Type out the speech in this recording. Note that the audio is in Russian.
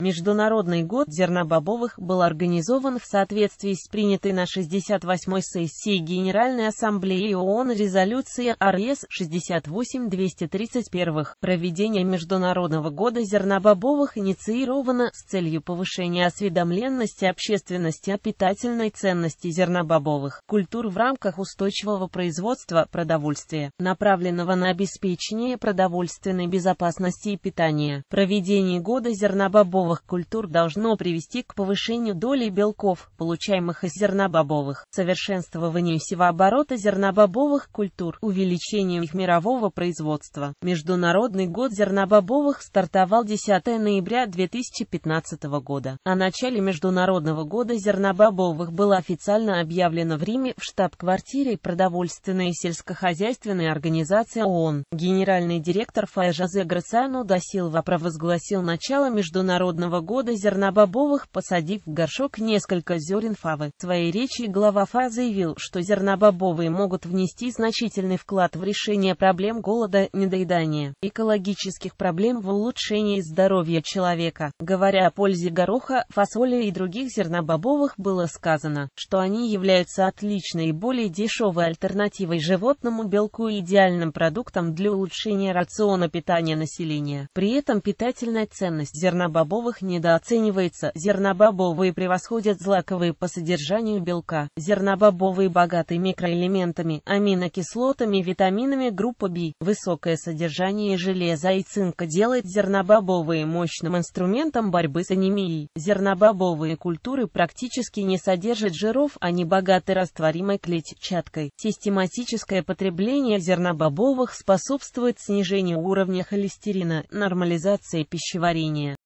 Международный год зернобобовых был организован в соответствии с принятой на 68-й сессии Генеральной Ассамблеи ООН резолюции РС 68-231. Проведение Международного года зернобобовых инициировано с целью повышения осведомленности общественности о питательной ценности зернобобовых культур в рамках устойчивого производства продовольствия, направленного на обеспечение продовольственной безопасности и питания. Проведение года зернобобовых новых культур должно привести к повышению доли белков, получаемых из зернобобовых, совершенствованию севооборота зернобобовых культур, увеличению их мирового производства. Международный год зернобобовых стартовал 10 ноября 2015 года. О начале Международного года зернобобовых было официально объявлено в Риме в штаб-квартире продовольственной и сельскохозяйственной организации ООН. Генеральный директор Фаэжазе Грациану Дасилва провозгласил начало Международного исходного года зернобобовых, посадив в горшок несколько зерен фавы. В своей речи глава ФА заявил, что зернобобовые могут внести значительный вклад в решение проблем голода, недоедания, экологических проблем в улучшении здоровья человека. Говоря о пользе гороха, фасоли и других зернобобовых было сказано, что они являются отличной и более дешевой альтернативой животному белку и идеальным продуктом для улучшения рациона питания населения. При этом питательная ценность зернобобовых зернобобовых недооценивается, зернобобовые превосходят злаковые по содержанию белка, зернобобовые богаты микроэлементами, аминокислотами, витаминами группы B. Высокое содержание железа и цинка делает зернобобовые мощным инструментом борьбы с анемией. Зернобобовые культуры практически не содержат жиров, они богаты растворимой клетчаткой. Систематическое потребление зернобобовых способствует снижению уровня холестерина, нормализации пищеварения